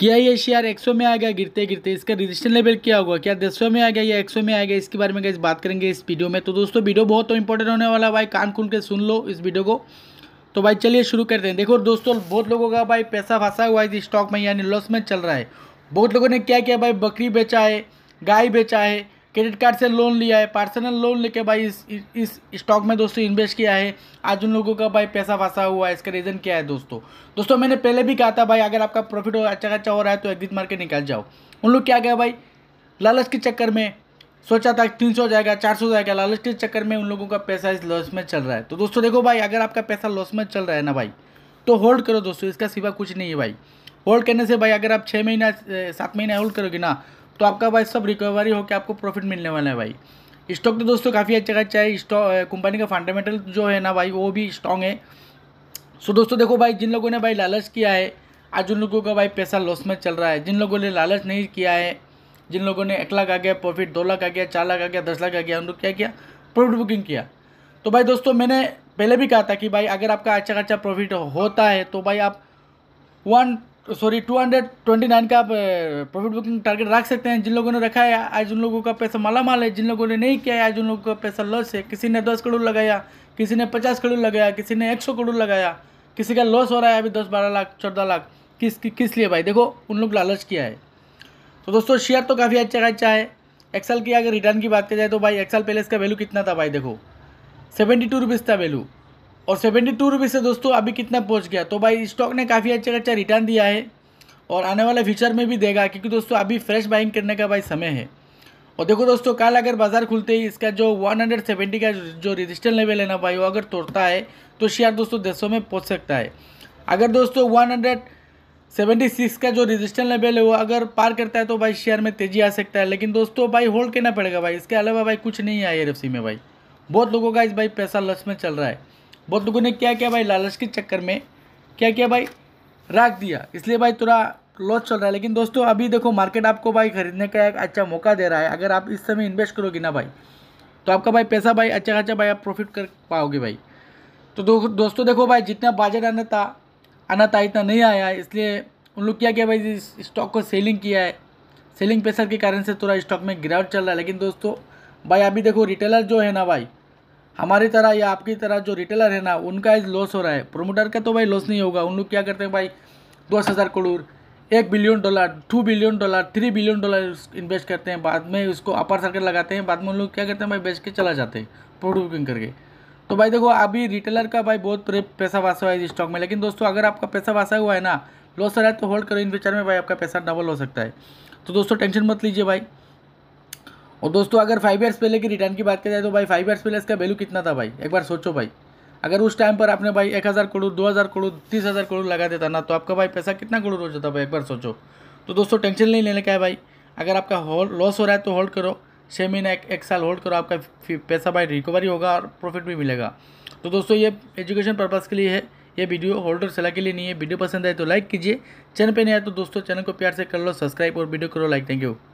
क्या ये शेयर 100 में आ गया गिरते गिरते इसका रजिस्टर लेवल क्या होगा क्या सौ में आ गया या 100 में आ गया इसके बारे में गैस बात करेंगे इस वीडियो में तो दोस्तों वीडियो बहुत तो इंपॉर्टेंट होने वाला भाई कान खुल के सुन लो इस वीडियो को तो भाई चलिए शुरू करते हैं देखो दोस्तों बहुत लोगों का भाई पैसा फंसा हुआ है स्टॉक में यानी लॉस में चल रहा है बहुत लोगों ने क्या किया भाई बकरी बेचा है गाय बेचा है क्रेडिट कार्ड से लोन लिया है पर्सनल लोन लेके भाई इस इस स्टॉक में दोस्तों इन्वेस्ट किया है आज उन लोगों का भाई पैसा फंसा हुआ है इसका रीज़न क्या है दोस्तों दोस्तों मैंने पहले भी कहा था भाई अगर आपका प्रॉफिट अच्छा खाचा हो रहा है तो एग्जिट मार के निकल जाओ उन लोग क्या गया भाई लालच के चक्कर में सोचा था तीन सौ जाएगा चार सौ जाएगा लालच के चक्कर में उन लोगों का पैसा इस लॉस में चल रहा है तो दोस्तों देखो भाई अगर आपका पैसा लॉस में चल रहा है ना भाई तो होल्ड करो दोस्तों इसका सिवा कुछ नहीं है भाई होल्ड करने से भाई अगर आप छः महीना सात महीना होल्ड करोगे ना तो आपका भाई सब रिकवरी होकर आपको प्रॉफिट मिलने वाला है भाई स्टॉक तो दोस्तों काफ़ी अच्छा अच्छा है स्टॉक कंपनी का फंडामेंटल जो है ना भाई वो भी स्ट्रांग है सो दोस्तों देखो भाई जिन लोगों ने भाई लालच किया है आज उन लोगों का भाई पैसा लॉस में चल रहा है जिन लोगों ने लालच नहीं किया है जिन लोगों ने एक लाख आ गया प्रॉफिट दो लाख आ गया चार लाख आ गया दस लाख आ गया उन लोग क्या किया प्रॉफिट बुकिंग किया तो भाई दोस्तों मैंने पहले भी कहा था कि भाई अगर आपका अच्छा खासा प्रॉफिट होता है तो भाई आप one sorry two hundred twenty nine का आप प्रॉफिट बुकिंग टारगेट रख सकते हैं जिन लोगों ने रखा है आज उन लोगों का पैसा माला माल है जिन लोगों ने नहीं किया है आज उन लोगों का पैसा लॉस है किसी ने दस करोड़ लगाया किसी ने पचास करोड़ लगाया किसी ने एक सौ करोड़ लगाया किसी का लॉस हो रहा है अभी दस बारह लाख चौदह लाख किस कि, किस लिए भाई देखो उन लोग लालच किया है तो दोस्तों शेयर तो काफ़ी अच्छा अच्छा है एक्सल की अगर रिटर्न की बात की जाए तो भाई एक्सल पहले इसका वैल्यू कितना था भाई देखो सेवेंटी टू रुपीज़ था वैल्यू और सेवेंटी टू रुपीज़ से दोस्तों अभी कितना पहुंच गया तो भाई स्टॉक ने काफ़ी अच्छा अच्छा रिटर्न दिया है और आने वाला फ्यूचर में भी देगा क्योंकि दोस्तों अभी फ्रेश बाइंग करने का भाई समय है और देखो दोस्तों कल अगर बाजार खुलते ही इसका जो 170 का जो रजिस्टर लेवल है ना भाई वो अगर तोड़ता है तो शेयर दोस्तों दसों में पहुँच सकता है अगर दोस्तों सिक्स का जो रजिस्टर लेवल है वो अगर पार करता है तो भाई शेयर में तेज़ी आ सकता है लेकिन दोस्तों भाई होल्ड करना पड़ेगा भाई इसके अलावा भाई कुछ नहीं है आई में भाई बहुत लोगों का इस भाई पैसा लस में चल रहा है बहुत लोगों ने क्या किया भाई लालच के चक्कर में क्या किया भाई राख दिया इसलिए भाई थोड़ा लॉस चल रहा है लेकिन दोस्तों अभी देखो मार्केट आपको भाई खरीदने का एक अच्छा मौका दे रहा है अगर आप इस समय इन्वेस्ट करोगे ना भाई तो आपका भाई पैसा भाई अच्छा खासा भाई आप प्रॉफिट कर पाओगे भाई तो दो, दोस्तों देखो भाई जितना बाजट आना था आना था इतना नहीं आया इसलिए उन लोग क्या किया भाई स्टॉक को सेलिंग किया है सेलिंग प्रेशर के कारण से थोड़ा स्टॉक में गिरावट चल रहा है लेकिन दोस्तों भाई अभी देखो रिटेलर जो है ना भाई हमारी तरह या आपकी तरह जो रिटेलर है ना उनका इस लॉस हो रहा है प्रोमोटर का तो भाई लॉस नहीं होगा उन लोग क्या करते हैं भाई दस हज़ार करोड़ एक billion dollar two billion dollar three billion dollar invest करते हैं बाद में उसको अपर सर्किट लगाते हैं बाद में उन लोग क्या करते हैं भाई बेच के चला जाते हैं प्रोडक्ट बुकिंग करके तो भाई देखो अभी रिटेलर का भाई बहुत पैसा वासा हुआ है इस स्टॉक में लेकिन दोस्तों अगर आपका पैसा वासा हुआ है ना लॉस हो रहा है तो होल्ड करो इन फ्यूचर में भाई आपका पैसा डबल हो सकता है तो दोस्तों टेंशन मत लीजिए भाई और दोस्तों अगर फाइव ईयर्स पहले की रिटर्न की बात की जाए तो भाई फाइव ईयर्स पहले इसका वैल्यू कितना था भाई एक बार सोचो भाई अगर उस टाइम पर आपने भाई एक हज़ार करोड़ दो हज़ार करोड़ तीस हज़ार करोड़ लगा देता ना तो आपका भाई पैसा कितना करोड़ हो जाता भाई एक बार सोचो तो दोस्तों टेंशन नहीं लेने का है भाई अगर आपका होल्ड लॉस हो रहा है तो होल्ड करो छः महीने एक, एक साल होल्ड करो आपका पैसा भाई रिकवरी होगा और प्रॉफिट भी मिलेगा तो दोस्तों ये एजुकेशन पर्पज़ के लिए है ये वीडियो होल्डर सलाह के लिए नहीं है वीडियो पसंद आए तो लाइक कीजिए चैनल पर नहीं आए तो दोस्तों चैनल को प्यार से कर लो सब्सक्राइब और वीडियो करो लाइक थैंक यू